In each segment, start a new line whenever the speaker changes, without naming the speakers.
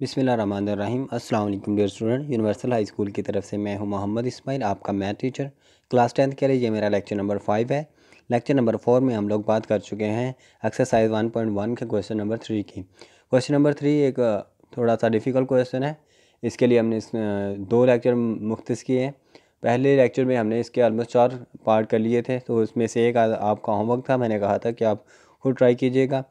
बिसमिल रहीम अल्लाम dear student universal high school की तरफ से मैं हूं मोहम्मद इस्माइल आपका मैथ टीचर क्लास टेंथ के लिए ये मेरा लेक्चर नंबर फाइव है लेक्चर नंबर फोर में हम लोग बात कर चुके हैं एक्सरसाइज वन पॉइंट वन के क्वेश्चन नंबर थ्री की क्वेश्चन नंबर थ्री एक थोड़ा सा डिफ़िकल्ट क्वेश्चन है इसके लिए हमने इस दो लेक्चर मुख्त किए हैं पहले लेक्चर में हमने इसके आलमोस्ट चार पार्ट कर लिए थे तो उसमें से एक आपका होमवर्क था मैंने कहा था कि आप खुद ट्राई कीजिएगा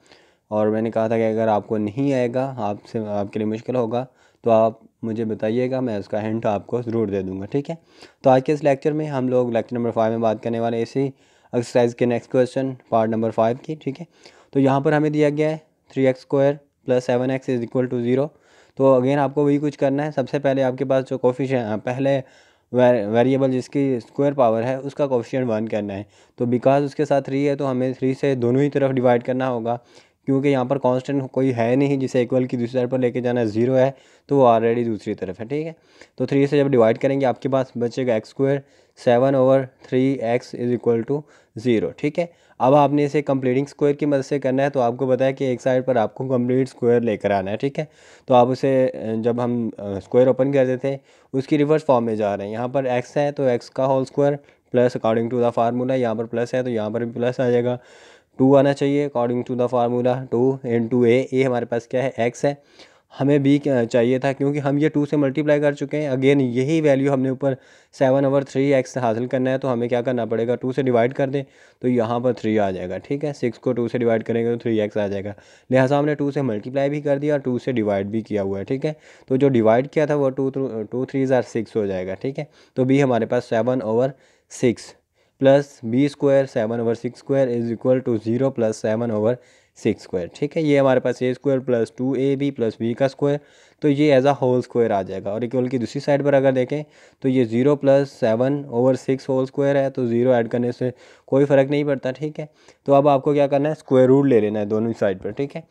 और मैंने कहा था कि अगर आपको नहीं आएगा आपसे आपके लिए मुश्किल होगा तो आप मुझे बताइएगा मैं उसका हिंट आपको ज़रूर दे दूँगा ठीक है तो आज के इस लेक्चर में हम लोग लेक्चर नंबर फाइव में बात करने वाले इसी एक्सरसाइज के next question part number five की ठीक है तो यहाँ पर हमें दिया गया है three x square plus seven x is equal to zero तो अगेन आपको वही कुछ करना है सबसे पहले आपके पास जो कोफिश पहले वेरिएबल जिसकी स्क्वायर पावर है उसका कोफिशियंट वन करना है तो बिकॉज उसके साथ थ्री है तो हमें थ्री से दोनों ही तरफ डिवाइड करना होगा क्योंकि यहाँ पर कांस्टेंट कोई है नहीं जिसे इक्वल की दूसरी साइड पर लेके जाना है जीरो है तो वो ऑलरेडी दूसरी तरफ है ठीक है तो थ्री से जब डिवाइड करेंगे आपके पास बचेगा x square seven over three x is equal to zero ठीक है अब आपने इसे कंप्लीटिंग स्क्वायर की मदद से करना है तो आपको बताया कि एक साइड पर आपको कंप्लीट स्क्वायर लेकर आना है ठीक है तो आप उसे जब हम स्क्वायर ओपन कर देते हैं उसकी रिवर्स फॉर्म में जा रहे हैं यहाँ पर एक्स है तो एक्स का whole square plus according to the formula यहाँ पर प्लस है तो यहाँ पर भी प्लस आ जाएगा टू आना चाहिए according to the formula two in two a a हमारे पास क्या है एक्स है हमें बी चाहिए था क्योंकि हम ये टू से मल्टीप्लाई कर चुके हैं अगेन यही वैल्यू हमने ऊपर सेवन ओवर थ्री एक्स हासिल करना है तो हमें क्या करना पड़ेगा टू से डिवाइड कर दें तो यहाँ पर थ्री आ जाएगा ठीक है सिक्स को टू से डिवाइड करेंगे तो थ्री एक्स आ जाएगा लिहाजा हमने टू से मल्टीप्लाई भी कर दिया और टू से डिवाइड भी किया हुआ है ठीक है तो जो डिवाइड किया था वो टू टू थ्री ज़ार सिक्स हो जाएगा ठीक है तो बी हमारे पास seven over six plus B square seven over six square is equal to zero plus seven over six square ठीक है ये हमारे पास A square plus two A B plus B का स्क्वायर तो ये एज अ होल स्क्वायर आ जाएगा और इक्वल की दूसरी साइड पर अगर देखें तो ये zero plus seven over six whole square है तो ज़ीरो ऐड करने से कोई फ़र्क नहीं पड़ता ठीक है तो अब आपको क्या करना है स्क्वायर रूट ले लेना है दोनों साइड पर ठीक है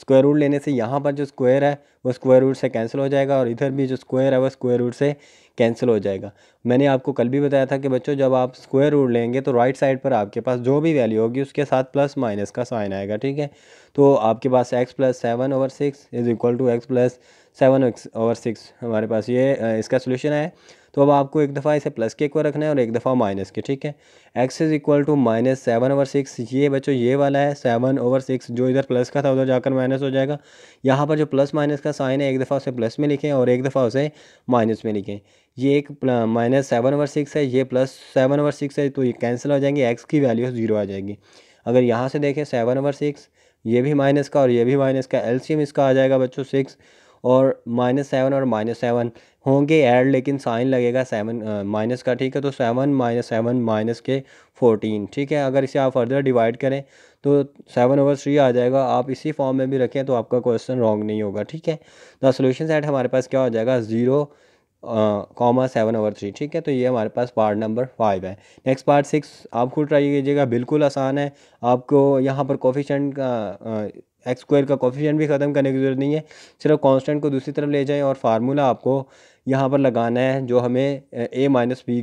स्क्वायर रूट लेने से यहाँ पर जो स्क्वायर है वो स्क्वायर रूट से कैंसिल हो जाएगा और इधर भी जो स्क्वायर है वो स्क्वायर रूट से कैंसिल हो जाएगा मैंने आपको कल भी बताया था कि बच्चों जब आप स्क्वायर रूट लेंगे तो राइट साइड पर आपके पास जो भी वैल्यू होगी उसके साथ प्लस माइनस का साइन आएगा ठीक है तो आपके पास x plus seven over six is equal to x plus seven over six हमारे पास ये इसका सोल्यूशन है तो अब आपको एक दफ़ा इसे प्लस के को रखना है और एक दफ़ा माइनस के ठीक है x is equal to minus seven over six ये बच्चों ये वाला है सेवन ओवर सिक्स जो इधर प्लस का था उधर जाकर माइनस हो जाएगा यहाँ पर जो प्लस माइनस का साइन है एक दफ़ा उसे प्लस में लिखें और एक दफ़ा उसे माइनस में लिखें ये एक माइनस सेवन ओवर सिक्स है ये प्लस सेवन ओवर सिक्स है तो ये कैंसिल हो जाएंगे एक्स की वैल्यू ज़ीरो आ जाएगी अगर यहाँ से देखें सेवन ओवर सिक्स ये भी माइनस का और ये भी माइनस का एलसीएम इसका आ जाएगा बच्चों सिक्स और माइनस सेवन और माइनस सेवन होंगे ऐड लेकिन साइन लगेगा सेवन माइनस का ठीक है तो सेवन माइनस सेवन माइनस के फोर्टीन ठीक है अगर इसे आप फर्दर डिवाइड करें तो सेवन ओवर थ्री आ जाएगा आप इसी फॉर्म में भी रखें तो आपका क्वेश्चन रॉन्ग नहीं होगा ठीक है द सोल्यूशन सेट हमारे पास क्या हो जाएगा zero comma seven over three ठीक है तो ये हमारे पास पार्ट नंबर फाइव है नेक्स्ट पार्ट सिक्स आप खुद ट्राई कीजिएगा बिल्कुल आसान है आपको यहाँ पर कोफिशेंट का uh, एक्स स्क्वायर का कॉफिशियन भी ख़त्म करने की ज़रूरत नहीं है सिर्फ कांस्टेंट को दूसरी तरफ ले जाएं और फार्मूला आपको यहाँ पर लगाना है जो हमें A minus B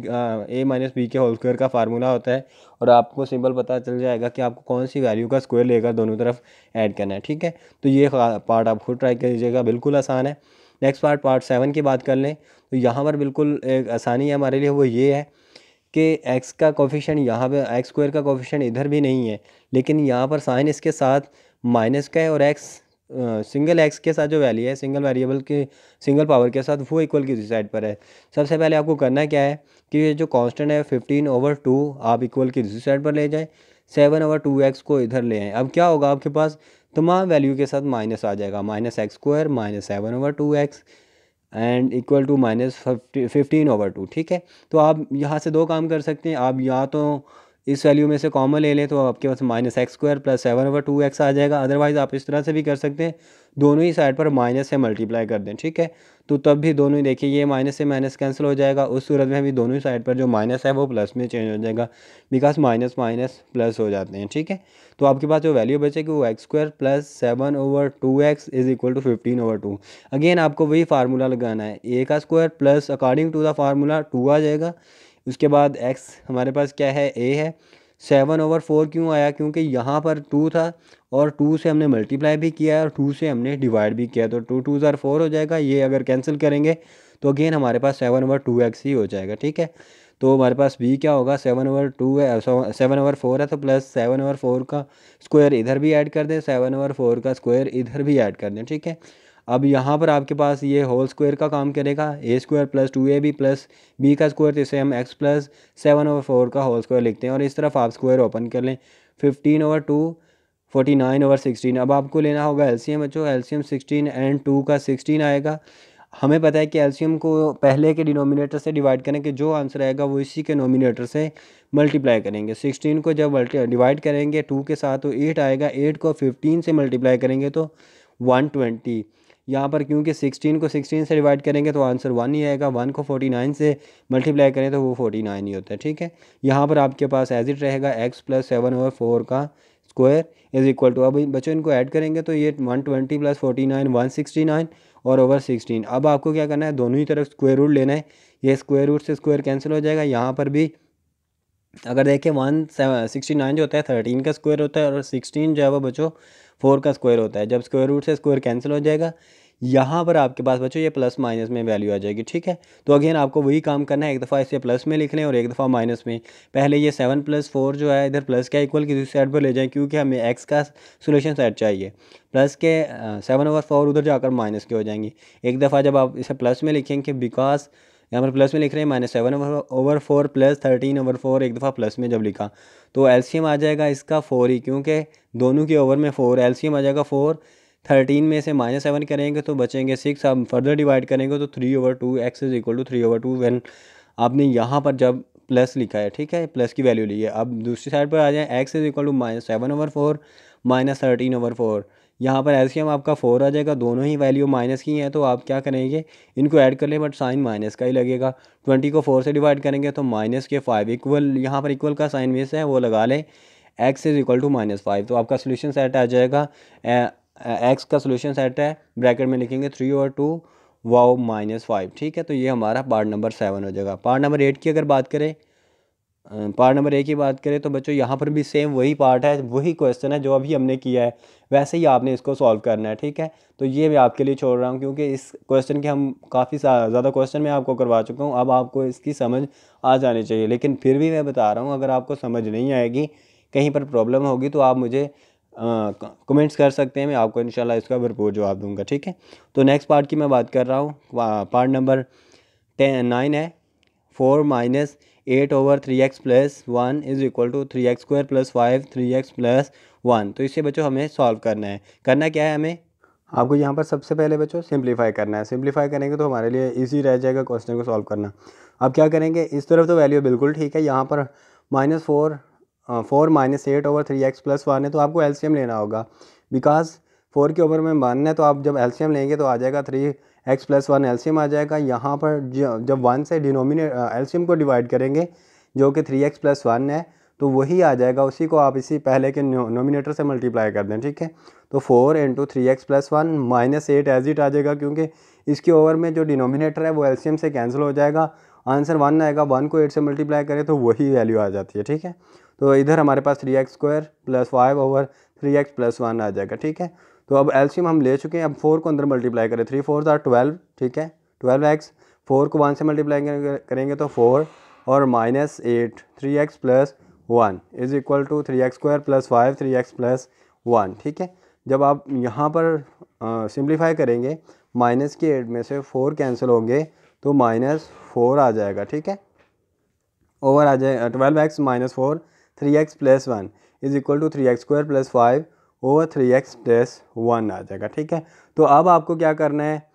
A minus B के होल स्क्वायर का फार्मूला होता है और आपको सिंपल पता चल जाएगा कि आपको कौन सी वैल्यू का स्क्वायर लेकर दोनों तरफ ऐड करना है ठीक है तो ये पार्ट आप खुद ट्राई कीजिएगा बिल्कुल आसान है नेक्स्ट पार्ट पार्ट सेवन की बात कर लें तो यहाँ पर बिल्कुल एक आसानी है हमारे लिए वो ये है कि एक्स का कोफिशेंट यहाँ पर एक्स स्क्वायर का कोफिशेंट इधर भी नहीं है लेकिन यहाँ पर साइन इसके साथ माइनस का है और एक्स सिंगल एक्स के साथ जो वैल्यू है सिंगल वेरिएबल के सिंगल पावर के साथ वो इक्वल की साइड पर है सबसे पहले आपको करना क्या है कि ये जो कांस्टेंट है फिफ्टीन ओवर टू आप इक्वल की दूसरी साइड पर ले जाएं सेवन ओवर टू एक्स को इधर ले आएँ अब क्या होगा आपके पास तमाम वैल्यू के साथ माइनस आ जाएगा minus x square minus seven over two x and equal to minus fifteen over two ठीक है तो आप यहाँ से दो काम कर सकते हैं आप या तो इस वैल्यू में से कॉमन ले लें तो आपके पास minus x square plus seven over two x आ जाएगा अदरवाइज़ आप इस तरह से भी कर सकते हैं दोनों ही साइड पर माइनस से मल्टीप्लाई कर दें ठीक है तो तब भी दोनों ही देखिए ये माइनस से माइनस कैंसिल हो जाएगा उस सूरत में भी दोनों ही साइड पर जो माइनस है वो प्लस में चेंज हो जाएगा बिकॉज माइनस माइनस प्लस हो जाते हैं ठीक है तो आपके पास जो वैल्यू बचेगी वो x square plus seven over two x is equal to fifteen over two again आपको वही फार्मूला लगाना है ए का square plus according to the formula two आ जाएगा उसके बाद एक्स हमारे पास क्या है ए है सेवन ओवर फोर क्यों आया क्योंकि यहाँ पर टू था और टू से हमने मल्टीप्लाई भी किया है और टू से हमने डिवाइड भी किया तो टू टू ज़ार फोर हो जाएगा ये अगर कैंसिल करेंगे तो अगेन हमारे पास सेवन ओवर टू एक्स ही हो जाएगा ठीक है तो हमारे पास बी क्या होगा सेवन ओवर टू है सेवन ओवर फोर है तो प्लस सेवन ओवर फोर का स्क्वायर इधर भी ऐड कर दें सेवन ओवर फोर का स्क्वायर इधर भी ऐड कर दें ठीक है अब यहाँ पर आपके पास ये होल स्क्वायर का काम करेगा A square plus two A B plus B का स्क्वायर तो इसे हम x plus seven over four का होल स्क्वायर लिखते हैं और इस तरफ आप स्क्वायर ओपन कर लें fifteen over two forty nine over sixteen अब आपको लेना होगा एलसीएम बच्चों एलसीएम सिक्सटीन एंड टू का सिक्सटीन आएगा हमें पता है कि एलसीएम को पहले के डिनोमिनेटर से डिवाइड करें कि जो आंसर आएगा वो इसी के नोमिनेटर से मल्टीप्लाई करेंगे सिक्सटीन को जब डिवाइड करेंगे टू के साथ तो एट आएगा एट को फिफ्टीन से मल्टीप्लाई करेंगे तो वन ट्वेंटी यहाँ पर क्योंकि सिक्सटीन को सिक्सटीन से डिवाइड करेंगे तो आंसर वन ही आएगा वन को फोर्टी नाइन से मल्टीप्लाई करें तो वो फोर्टी नाइन ही होता है ठीक है यहाँ पर आपके पास एज इट रहेगा x plus seven over four का स्क्वायर इज़ इक्वल टू अब बच्चों इनको ऐड करेंगे तो ये one twenty plus forty nine one sixty nine और ओवर सिक्सटीन अब आपको क्या करना है दोनों ही तरफ स्क्वायर रूट लेना है ये स्क्वायर रूट से स्क्वायर कैंसिल हो जाएगा यहाँ पर भी अगर देखें वन सिक्सटी नाइन जो होता है थर्टीन का स्क्वायर होता है और सिक्सटीन जो है वो बच्चों फोर का स्क्वायर होता है जब स्क्वायर रूट से स्क्वायर कैंसिल हो जाएगा यहाँ पर आपके पास बच्चों ये प्लस माइनस में वैल्यू आ जाएगी ठीक है तो अगेन आपको वही काम करना है एक दफ़ा इसे प्लस में लिख लें और एक दफ़ा माइनस में पहले ये सेवन प्लस फोर जो है इधर प्लस का इक्वल किसी साइड पर ले जाएं क्योंकि हमें एक्स का सोल्यूशन सेट चाहिए प्लस के सेवन ओवर फोर उधर जाकर माइनस के हो जाएंगे एक दफ़ा जब आप इसे प्लस में लिखेंगे बिकॉज यहाँ पर प्लस में लिख रहे हैं minus seven over four plus thirteen over four एक दफ़ा प्लस में जब लिखा तो एलसीएम आ जाएगा इसका फोर ही क्योंकि दोनों के ओवर में फ़ोर एलसीएम आ जाएगा फोर थर्टीन में से माइनस सेवन करेंगे तो बचेंगे सिक्स आप फर्दर डिवाइड करेंगे तो three over two x is equal to three over two when आपने यहाँ पर जब प्लस लिखा है ठीक है प्लस की वैल्यू ली है अब दूसरी साइड पर आ जाए x is equal to minus seven over four minus thirteen over four यहाँ पर एल्शियम आपका फोर आ जाएगा दोनों ही वैल्यू माइनस की हैं तो आप क्या करेंगे इनको ऐड कर लें बट साइन माइनस का ही लगेगा ट्वेंटी को फोर से डिवाइड करेंगे तो माइनस के फाइव इक्वल यहाँ पर इक्वल का साइन मिस है वो लगा लें x is equal to minus five तो आपका सोल्यूशन सेट आ जाएगा एक्स का सोल्यूशन सेट है ब्रैकेट में लिखेंगे थ्री और टू वाओ माइनस फाइव ठीक है तो ये हमारा पार्ट नंबर सेवन हो जाएगा पार्ट नंबर एट की अगर बात करें पार्ट नंबर ए की बात करें तो बच्चों यहाँ पर भी सेम वही पार्ट है वही क्वेश्चन है जो अभी हमने किया है वैसे ही आपने इसको सॉल्व करना है ठीक है तो ये मैं आपके लिए छोड़ रहा हूँ क्योंकि इस क्वेश्चन के हम काफ़ी ज़्यादा क्वेश्चन मैं आपको करवा चुका हूँ अब आपको इसकी समझ आ जानी चाहिए लेकिन फिर भी मैं बता रहा हूँ अगर आपको समझ नहीं आएगी कहीं पर प्रॉब्लम होगी तो आप मुझे कमेंट्स कर सकते हैं मैं आपको इन इसका भरपूर जवाब दूँगा ठीक है तो नेक्स्ट पार्ट की मैं बात कर रहा हूँ पार्ट नंबर टेन नाइन है four minus eight over three x plus one is equal to three x square plus five three x plus one तो इसे बच्चों हमें सॉल्व करना है करना क्या है हमें आपको यहाँ पर सबसे पहले बच्चों सिंप्लीफाई करना है सिंप्लीफाई करेंगे तो हमारे लिए इजी रह जाएगा क्वेश्चन को सॉल्व करना अब क्या करेंगे इस तरफ तो वैल्यू बिल्कुल ठीक है यहाँ पर minus four four minus eight over three x plus one है तो आपको एलसीएम लेना होगा बिकॉज फोर के ऊपर में वन है तो आप जब एल्शियम लेंगे तो आ जाएगा थ्री एक्स प्लस वन एल्शियम आ जाएगा यहाँ पर जब वन से डिनोमिनेट एल्शियम को डिवाइड करेंगे जो कि थ्री एक्स प्लस वन है तो वही आ जाएगा उसी को आप इसी पहले के नोमिनेटर से मल्टीप्लाई कर दें ठीक है तो four into three x plus one minus eight as it आ जाएगा क्योंकि इसके ओवर में जो डिनोमिनेटर है वो एल्शियम से कैंसिल हो जाएगा आंसर वन आएगा वन को एट से मल्टीप्लाई करें तो वही वैल्यू आ जाती है ठीक है तो इधर हमारे पास three x square plus five over three x plus one आ जाएगा ठीक है तो अब एल्शियम हम ले चुके हैं अब फोर को अंदर मल्टीप्लाई करें थ्री फोर आर ट्वेल्व ठीक है ट्वेल्व एक्स फोर को वन से मल्टीप्लाई करेंगे तो फोर और minus eight three x plus one is equal to three x square plus five three x plus one ठीक है जब आप यहाँ पर सिंप्लीफाई करेंगे माइनस के एट में से फोर कैंसिल होंगे तो माइनस फोर आ जाएगा ठीक है ओवर आ जाएगा twelve x minus four three x plus one is equal to three x square plus five over three x plus one आ जाएगा ठीक है तो अब आपको क्या करना है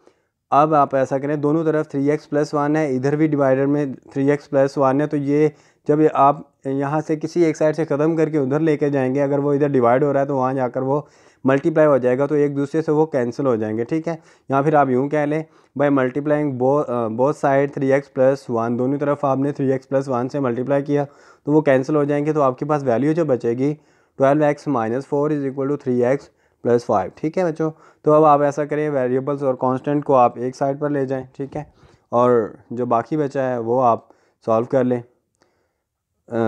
अब आप ऐसा करें दोनों तरफ थ्री एक्स प्लस वन है इधर भी डिवाइडर में थ्री एक्स प्लस वन है तो ये जब आप यहाँ से किसी एक साइड से ख़त्म करके उधर लेके जाएंगे अगर वो इधर डिवाइड हो रहा है तो वहाँ जाकर वो मल्टीप्लाई हो जाएगा तो एक दूसरे से वो कैंसिल हो जाएंगे ठीक है या फिर आप यूँ कह लें भाई मल्टीप्लाइंग बो both side three x plus one दोनों तरफ आपने थ्री एक्स प्लस वन से मल्टीप्लाई किया तो वो कैंसिल हो जाएंगे तो आपके पास वैल्यू जो बचेगी twelve x minus four is equal to three x plus five ठीक है बच्चों तो अब आप ऐसा करें वेरिएबल्स और कांस्टेंट को आप एक साइड पर ले जाएं ठीक है और जो बाकी बचा है वो आप सॉल्व कर लें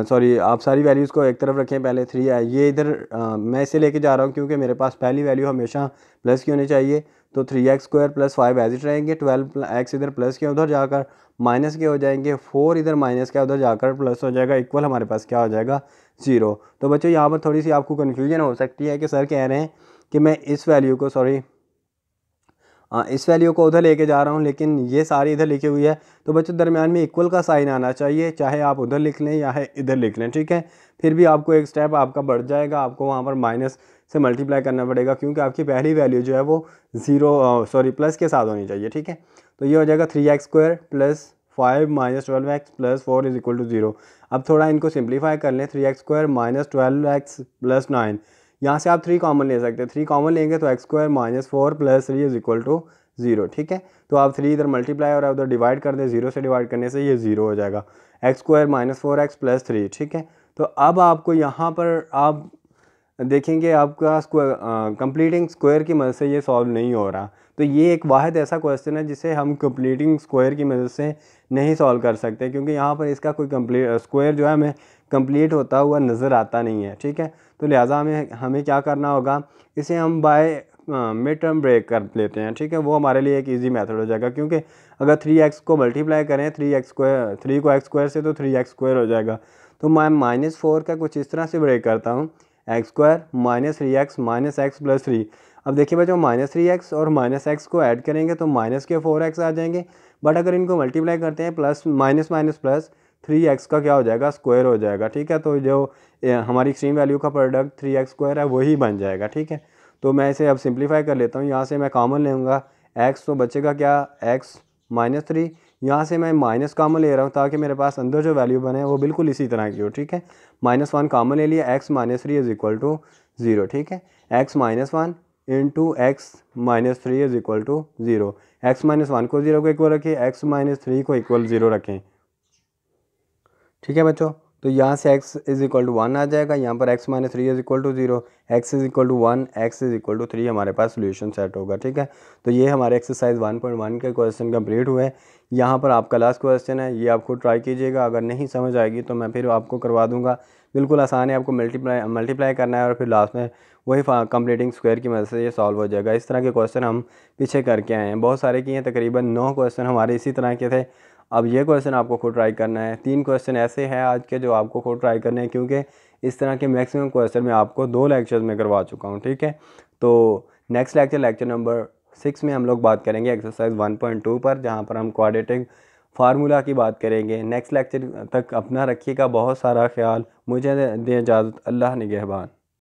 सॉरी आप सारी वैल्यूज़ को एक तरफ रखें पहले थ्री है ये इधर मैं इसे लेके जा रहा हूँ क्योंकि मेरे पास पहली वैल्यू हमेशा प्लस की होनी चाहिए तो three x square plus five as it रहेंगे ट्वेल्व एक्स इधर प्लस के उधर जाकर माइनस के हो जाएंगे फोर इधर माइनस का उधर जाकर प्लस हो जाएगा इक्वल हमारे पास क्या हो जाएगा ज़ीरो तो बच्चों यहाँ पर थोड़ी सी आपको कन्फ्यूजन हो सकती है कि सर कह रहे हैं कि मैं इस वैल्यू को सॉरी हाँ, इस वैल्यू को उधर लेके जा रहा हूँ लेकिन ये सारी इधर लिखी हुई है तो बच्चों दरमियान में इक्वल का साइन आना चाहिए चाहे आप उधर लिख लें या है इधर लिख लें ठीक है फिर भी आपको एक स्टेप आपका बढ़ जाएगा आपको वहाँ पर माइनस से मल्टीप्लाई करना पड़ेगा क्योंकि आपकी पहली वैल्यू जो है वो ज़ीरो सॉरी प्लस के साथ होनी चाहिए ठीक है तो ये हो जाएगा three x square plus five minus twelve x plus four is equal to zero अब थोड़ा इनको सिंप्लीफाई कर लें three x square minus twelve x plus nine यहाँ से आप थ्री कॉमन ले सकते हैं थ्री कॉमन लेंगे तो x square minus four plus three is equal to zero ठीक है तो आप थ्री इधर मल्टीप्लाई और उधर डिवाइड कर दें ज़ीरो से डिवाइड करने से ये ज़ीरो हो जाएगा x square minus four x plus three ठीक है तो अब आपको यहाँ पर आप देखेंगे आपका कंप्लीटिंग स्क्वायर की मदद से ये सॉल्व नहीं हो रहा तो ये एक वाद ऐसा क्वेश्चन है जिसे हम कंप्लीटिंग स्क्वायर की मदद से नहीं सॉल्व कर सकते क्योंकि यहाँ पर इसका कोई कम्प्लीट स्क्वायर जो है हमें कंप्लीट होता हुआ नज़र आता नहीं है ठीक है तो लिहाजा हमें हमें क्या करना होगा इसे हम बाय मिड टर्म ब्रेक कर लेते हैं ठीक है वो हमारे लिए एक इजी मेथड हो जाएगा क्योंकि अगर थ्री एक्स को मल्टीप्लाई करें थ्री एक्स स्क्वायर थ्री को एक्स स्क्वायर से तो थ्री एक्स स्क्वायर हो जाएगा तो मैं माइनस फोर का कुछ इस तरह से ब्रेक करता हूँ x square minus three x minus x plus three अब देखिए बच्चों माइनस थ्री एक्स और माइनस एक्स को ऐड करेंगे तो माइनस के फोर एक्स आ जाएंगे बट अगर इनको मल्टीप्लाई करते हैं plus minus minus plus three x का क्या हो जाएगा स्क्वायर हो जाएगा ठीक है तो जो हमारी एक्सट्रीम वैल्यू का प्रोडक्ट थ्री एक्स स्क्वायर है वही बन जाएगा ठीक है तो मैं इसे अब सिंप्लीफाई कर लेता हूँ यहाँ से मैं कॉमन लूँगा एक्स तो बचेगा क्या एक्स माइनस थ्री यहाँ से मैं माइनस कामन ले रहा हूँ ताकि मेरे पास अंदर जो वैल्यू बने वो बिल्कुल इसी तरह की हो ठीक है माइनस वन कामन ले लिया x minus three is equal to zero ठीक है x minus one into x minus three is equal to zero x minus one को ज़ीरो को इक्वल रखिए एक्स माइनस थ्री को इक्वल ज़ीरो रखें ठीक है बच्चों तो यहाँ से x is equal to one आ जाएगा यहाँ पर x minus three is equal to zero x is equal to one x is equal to three हमारे पास सोल्यूशन सेट होगा ठीक है तो ये हमारे एक्सरसाइज वन पॉइंट वन के क्वेश्चन कंप्लीट हुए यहाँ पर आपका लास्ट क्वेश्चन है ये आपको ट्राई कीजिएगा अगर नहीं समझ आएगी तो मैं फिर आपको करवा दूँगा बिल्कुल आसान है आपको मल्टीप्लाई मल्टीप्लाई करना है और फिर लास्ट में वही कंप्लीटिंग स्क्वायर की मदद से ये सॉल्व हो जाएगा इस तरह के क्वेश्चन हम पीछे करके आए हैं बहुत सारे किए हैं तकरीबन नौ क्वेश्चन हमारे इसी तरह के थे अब ये क्वेश्चन आपको खुद ट्राई करना है तीन क्वेश्चन ऐसे हैं आज के जो आपको खुद ट्राई करने हैं क्योंकि इस तरह के मैक्सिमम क्वेश्चन मैं आपको दो लेक्चर्स में करवा चुका हूँ ठीक है तो next lecture lecture number six में हम लोग बात करेंगे एक्सरसाइज वन पॉइंट टू पर जहाँ पर हम क्वाड्रेटिक फार्मूला की बात करेंगे नेक्स्ट लेक्चर तक अपना रखिएगा बहुत सारा ख्याल मुझे दें इजाज़त अल्लाह निगहबान